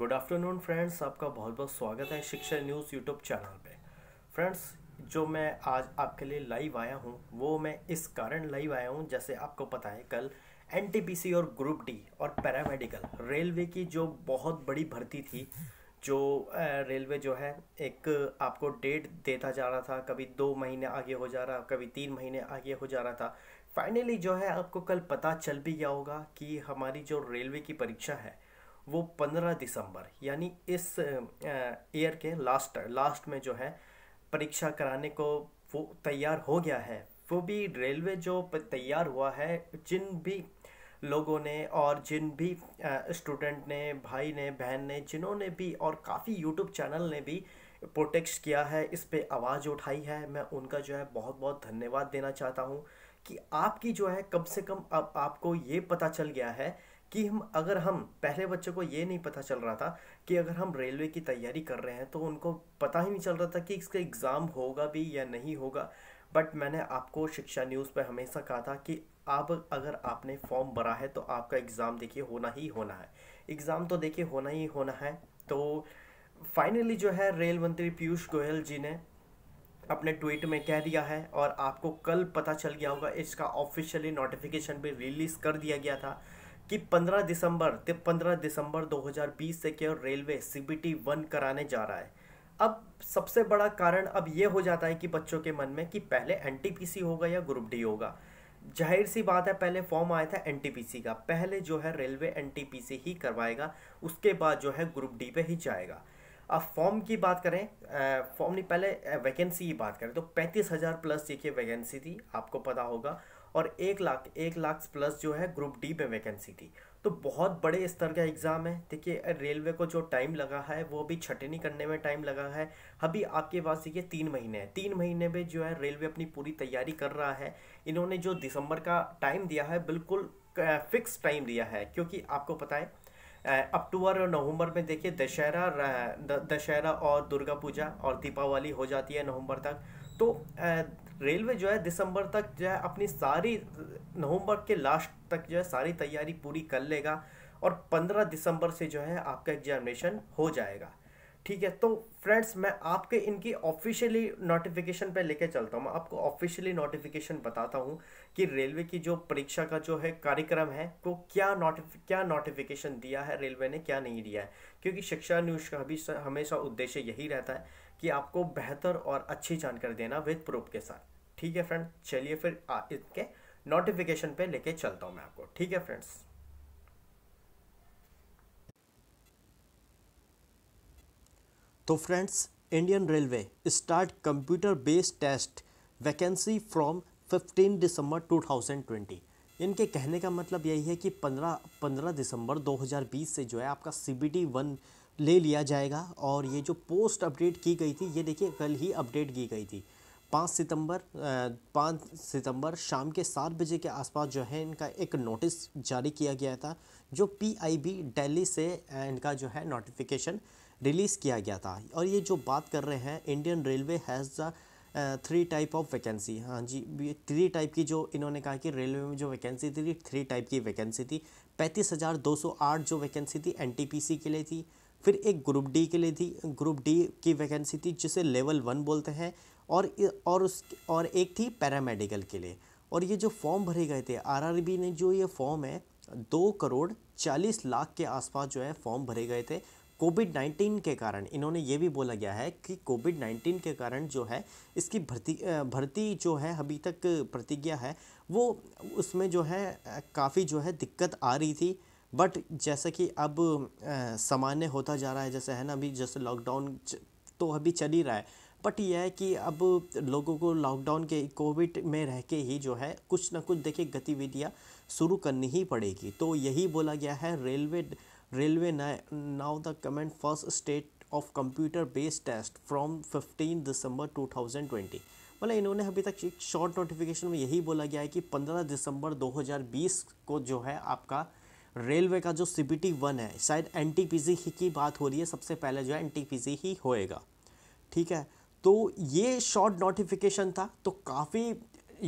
good afternoon friends आपका बहुत बहुत स्वागत है शिक्षा न्यूज़ यूट्यूब चैनल पे फ्रेंड्स जो मैं आज आपके लिए लाइव आया हूँ वो मैं इस कारण लाइव आया हूँ जैसे आपको पता है कल एन और ग्रुप डी और पैरामेडिकल रेलवे की जो बहुत बड़ी भर्ती थी जो रेलवे जो है एक आपको डेट देता जा रहा था कभी दो महीने आगे हो जा रहा कभी तीन महीने आगे हो जा रहा था फाइनली जो है आपको कल पता चल भी गया होगा कि हमारी जो रेलवे की परीक्षा है वो पंद्रह दिसंबर यानी इस ईयर के लास्ट लास्ट में जो है परीक्षा कराने को वो तैयार हो गया है वो भी रेलवे जो तैयार हुआ है जिन भी लोगों ने और जिन भी स्टूडेंट ने भाई ने बहन ने जिन्होंने भी और काफ़ी यूट्यूब चैनल ने भी प्रोटेक्ट किया है इस पर आवाज़ उठाई है मैं उनका जो है बहुत बहुत धन्यवाद देना चाहता हूँ कि आपकी जो है कम से कम अब आपको ये पता चल गया है कि हम अगर हम पहले बच्चों को ये नहीं पता चल रहा था कि अगर हम रेलवे की तैयारी कर रहे हैं तो उनको पता ही नहीं चल रहा था कि इसका एग्ज़ाम होगा भी या नहीं होगा बट मैंने आपको शिक्षा न्यूज़ पर हमेशा कहा था कि आप अगर आपने फॉर्म भरा है तो आपका एग्ज़ाम देखिए होना ही होना है एग्ज़ाम तो देखिए होना ही होना है तो फाइनली जो है रेल मंत्री पीयूष गोयल जी ने अपने ट्वीट में कह दिया है और आपको कल पता चल गया होगा इसका ऑफिशियली नोटिफिकेशन भी रिलीज़ कर दिया गया था कि 15 दिसंबर ते 15 दिसंबर 2020 से केवल रेलवे सीबीटी वन कराने जा रहा है अब सबसे बड़ा कारण अब ये हो जाता है कि बच्चों के मन में कि पहले सी होगा या ग्रुप डी होगा जाहिर सी बात है पहले फॉर्म आया था सी का पहले जो है रेलवे सी ही करवाएगा उसके बाद जो है ग्रुप डी पे ही जाएगा अब फॉर्म की बात करें फॉर्म नहीं पहले वैकेंसी की बात करें तो पैंतीस हज़ार प्लस देखिए वैकेंसी थी आपको पता होगा और एक लाख एक लाख प्लस जो है ग्रुप डी में वैकेंसी थी तो बहुत बड़े स्तर का एग्ज़ाम है देखिए रेलवे को जो टाइम लगा है वो भी छटनी करने में टाइम लगा है अभी आपके पास ये तीन महीने हैं तीन महीने में जो है रेलवे अपनी पूरी तैयारी कर रहा है इन्होंने जो दिसंबर का टाइम दिया है बिल्कुल फिक्स टाइम दिया है क्योंकि आपको पता है अक्टूबर और नवंबर में देखिए दशहरा दशहरा और दुर्गा पूजा और दीपावली हो जाती है नवंबर तक तो रेलवे जो है दिसंबर तक जो है अपनी सारी नवंबर के लास्ट तक जो है सारी तैयारी पूरी कर लेगा और 15 दिसंबर से जो है आपका एग्जामिनेशन हो जाएगा ठीक है तो फ्रेंड्स मैं आपके इनकी ऑफिशियली नोटिफिकेशन पे लेके चलता हूँ मैं आपको ऑफिशियली नोटिफिकेशन बताता हूँ कि रेलवे की जो परीक्षा का जो है कार्यक्रम है वो तो क्या नोटिफ क्या नोटिफिकेशन दिया है रेलवे ने क्या नहीं दिया है क्योंकि शिक्षा न्यूज़ का भी हमेशा उद्देश्य यही रहता है कि आपको बेहतर और अच्छी जानकारी देना विद प्रूफ के साथ ठीक है फ्रेंड चलिए फिर इसके नोटिफिकेशन पे लेके चलता हूँ मैं आपको ठीक है फ्रेंड्स तो friends Indian railway start computer based test vacancy from 15 December 2020 इनके कहने का मतलब यही है कि 15 15 दिसंबर 2020 से जो है आपका सी बी टी वन ले लिया जाएगा और ये जो पोस्ट अपडेट की गई थी ये देखिए कल ही अपडेट की गई थी पाँच सितंबर पाँच सितंबर शाम के सात बजे के आसपास जो है इनका एक नोटिस जारी किया गया था जो पीआईबी दिल्ली से इनका जो है नोटिफिकेशन रिलीज़ किया गया था और ये जो बात कर रहे हैं Indian railway has the three type of vacancy हाँ जी थ्री टाइप की जो इन्होंने कहा कि रेलवे में जो वैकेंसी थी थ्री टाइप की वैकेंसी थी पैंतीस हज़ार दो सौ आठ जो वैकेंसी थी एन के लिए थी फिर एक ग्रुप डी के लिए थी ग्रुप डी की वैकेंसी थी जिसे लेवल वन बोलते हैं और और उस और एक थी पैरामेडिकल के लिए और ये जो फॉर्म भरे गए थे आरआरबी ने जो ये फॉर्म है दो करोड़ चालीस लाख के आसपास जो है फॉर्म भरे गए थे कोविड नाइन्टीन के कारण इन्होंने ये भी बोला गया है कि कोविड नाइन्टीन के कारण जो है इसकी भर्ती भर्ती जो है अभी तक प्रतिज्ञा है वो उसमें जो है काफ़ी जो है दिक्कत आ रही थी बट जैसे कि अब सामान्य होता जा रहा है जैसे है ना अभी जैसे लॉकडाउन तो अभी चल ही रहा है बट यह है कि अब लोगों को लॉकडाउन के कोविड में रह के ही जो है कुछ ना कुछ देखिए गतिविधियाँ शुरू करनी ही पड़ेगी तो यही बोला गया है railway railway now the comment first state of computer based test from 15 December 2020 मतलब इन्होंने अभी तक एक शॉर्ट नोटिफिकेशन में यही बोला गया है कि 15 दिसंबर 2020 को जो है आपका रेलवे का जो सी बी टी वन है शायद एन टी पी जी ही की बात हो रही है सबसे पहले जो है एन टी पी जी ही होएगा ठीक है तो ये शॉर्ट नोटिफिकेशन था तो काफ़ी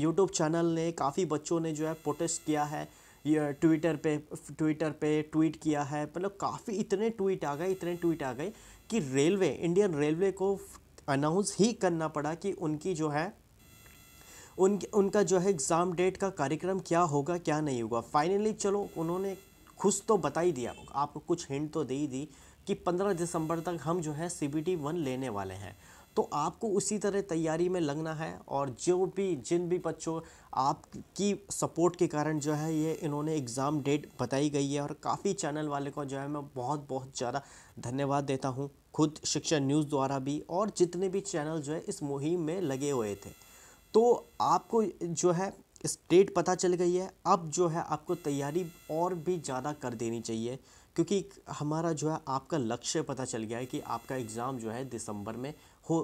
यूट्यूब चैनल ने काफ़ी बच्चों ने जो है प्रोटेस्ट किया है ट्विटर पे ट्विटर पे ट्वीट किया है मतलब काफ़ी इतने ट्वीट आ गए इतने ट्वीट आ गए कि रेलवे इंडियन रेलवे को अनाउंस ही करना पड़ा कि उनकी जो है उन उनका जो है एग्ज़ाम डेट का कार्यक्रम क्या होगा क्या नहीं होगा फाइनली चलो उन्होंने खुश तो बता ही दिया आपको कुछ हिंट तो दे ही दी कि 15 दिसंबर तक हम जो है सी बी वन लेने वाले हैं तो आपको उसी तरह तैयारी में लगना है और जो भी जिन भी बच्चों आपकी सपोर्ट के कारण जो है ये इन्होंने एग्ज़ाम डेट बताई गई है और काफ़ी चैनल वाले को जो है मैं बहुत बहुत ज़्यादा धन्यवाद देता हूँ खुद शिक्षा न्यूज़ द्वारा भी और जितने भी चैनल जो है इस मुहिम में लगे हुए थे तो आपको जो है स्टेट पता चल गई है अब जो है आपको तैयारी और भी ज़्यादा कर देनी चाहिए क्योंकि हमारा जो है आपका लक्ष्य पता चल गया है कि आपका एग्ज़ाम जो है दिसंबर में हो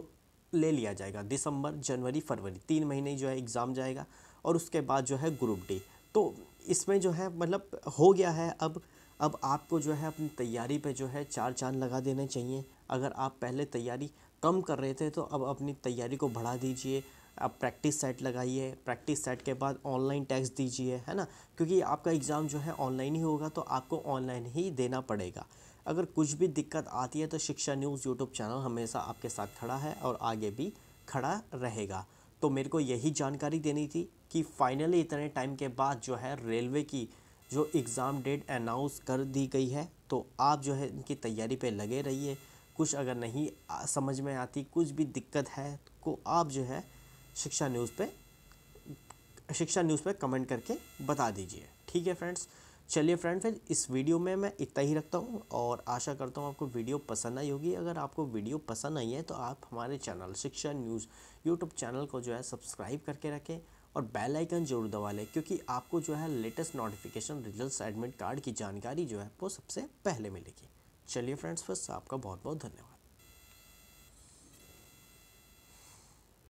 ले लिया जाएगा दिसंबर जनवरी फरवरी तीन महीने जो है एग्ज़ाम जाएगा और उसके बाद जो है ग्रुप डी तो इसमें जो है मतलब हो गया है अब अब आपको जो है अपनी तैयारी पे जो है चार चांद लगा देने चाहिए अगर आप पहले तैयारी कम कर रहे थे तो अब अपनी तैयारी को बढ़ा दीजिए आप प्रैक्टिस सेट लगाइए प्रैक्टिस सेट के बाद ऑनलाइन टेस्ट दीजिए है ना क्योंकि आपका एग्ज़ाम जो है ऑनलाइन ही होगा तो आपको ऑनलाइन ही देना पड़ेगा अगर कुछ भी दिक्कत आती है तो शिक्षा न्यूज़ यूट्यूब चैनल हमेशा आपके साथ खड़ा है और आगे भी खड़ा रहेगा तो मेरे को यही जानकारी देनी थी कि फाइनली इतने टाइम के बाद जो है रेलवे की जो एग्ज़ाम डेट अनाउंस कर दी गई है तो आप जो है इनकी तैयारी पर लगे रहिए कुछ अगर नहीं समझ में आती कुछ भी दिक्कत है को तो आप जो है शिक्षा न्यूज़ पे शिक्षा न्यूज़ पे कमेंट करके बता दीजिए ठीक है फ्रेंड्स चलिए फ्रेंड फिर इस वीडियो में मैं इतना ही रखता हूँ और आशा करता हूँ आपको वीडियो पसंद आई होगी अगर आपको वीडियो पसंद आई है तो आप हमारे चैनल शिक्षा न्यूज़ यूट्यूब चैनल को जो है सब्सक्राइब करके रखें और बेल आइकन जरूर दबा लें क्योंकि आपको जो है latest notification result admit card की जानकारी जो है वो सबसे पहले मिलेगी चलिए फ्रेंड्स फर्स्ट आपका बहुत बहुत धन्यवाद